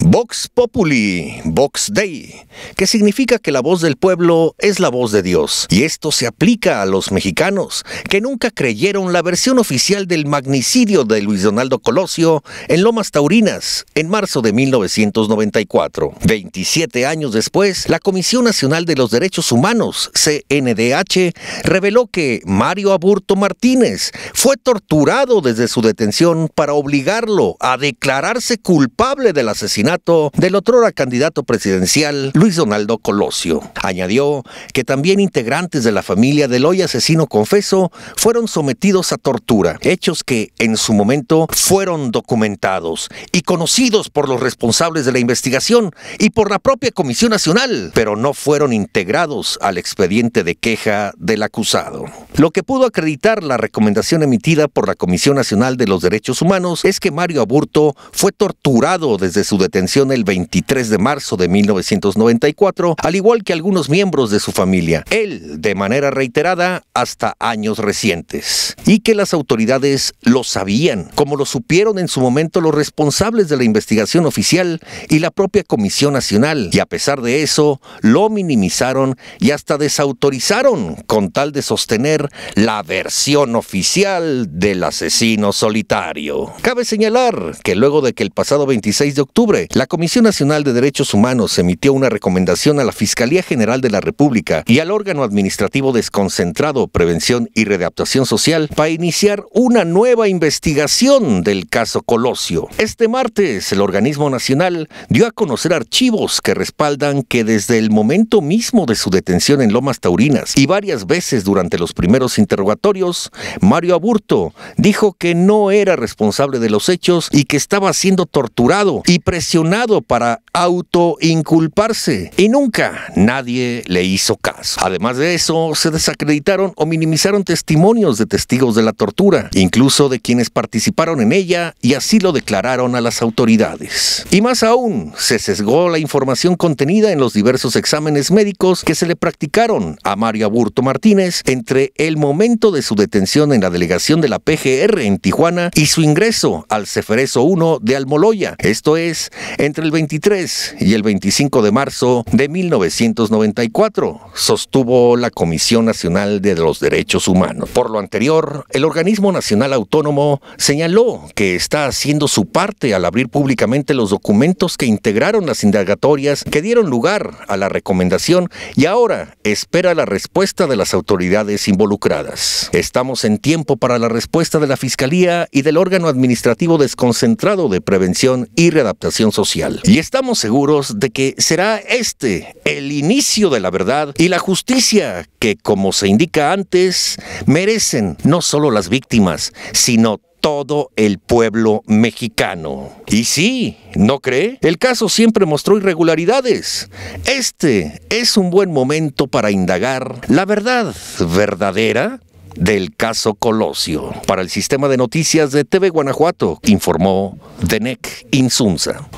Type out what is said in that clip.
Vox Populi, Vox Dei, que significa que la voz del pueblo es la voz de Dios. Y esto se aplica a los mexicanos, que nunca creyeron la versión oficial del magnicidio de Luis Donaldo Colosio en Lomas Taurinas, en marzo de 1994. 27 años después, la Comisión Nacional de los Derechos Humanos, CNDH, reveló que Mario Aburto Martínez fue torturado desde su detención para obligarlo a declararse culpable del asesinato del del otrora candidato presidencial Luis Donaldo Colosio. Añadió que también integrantes de la familia del hoy asesino confeso fueron sometidos a tortura, hechos que en su momento fueron documentados y conocidos por los responsables de la investigación y por la propia Comisión Nacional, pero no fueron integrados al expediente de queja del acusado. Lo que pudo acreditar la recomendación emitida por la Comisión Nacional de los Derechos Humanos es que Mario Aburto fue torturado desde su detención el 23 de marzo de 1994, al igual que algunos miembros de su familia, él de manera reiterada hasta años recientes, y que las autoridades lo sabían, como lo supieron en su momento los responsables de la investigación oficial y la propia Comisión Nacional, y a pesar de eso, lo minimizaron y hasta desautorizaron con tal de sostener la versión oficial del asesino solitario. Cabe señalar que luego de que el pasado 26 de octubre la Comisión Nacional de Derechos Humanos emitió una recomendación a la Fiscalía General de la República y al órgano administrativo desconcentrado Prevención y Readaptación Social para iniciar una nueva investigación del caso Colosio. Este martes, el organismo nacional dio a conocer archivos que respaldan que desde el momento mismo de su detención en Lomas Taurinas y varias veces durante los primeros interrogatorios, Mario Aburto dijo que no era responsable de los hechos y que estaba siendo torturado y presionado para para autoinculparse y nunca nadie le hizo caso. Además de eso, se desacreditaron o minimizaron testimonios de testigos de la tortura, incluso de quienes participaron en ella y así lo declararon a las autoridades. Y más aún, se sesgó la información contenida en los diversos exámenes médicos que se le practicaron a Mario Burto Martínez entre el momento de su detención en la delegación de la PGR en Tijuana y su ingreso al Cefereso 1 de Almoloya, esto es, entre el 23 y el 25 de marzo de 1994, sostuvo la Comisión Nacional de los Derechos Humanos. Por lo anterior, el organismo nacional autónomo señaló que está haciendo su parte al abrir públicamente los documentos que integraron las indagatorias que dieron lugar a la recomendación y ahora espera la respuesta de las autoridades involucradas. Estamos en tiempo para la respuesta de la Fiscalía y del órgano administrativo desconcentrado de prevención y readaptación social. Y estamos seguros de que será este el inicio de la verdad y la justicia que, como se indica antes, merecen no solo las víctimas, sino todo el pueblo mexicano. Y sí, ¿no cree? El caso siempre mostró irregularidades. Este es un buen momento para indagar la verdad verdadera del caso Colosio. Para el sistema de noticias de TV Guanajuato, informó Denec Insunza.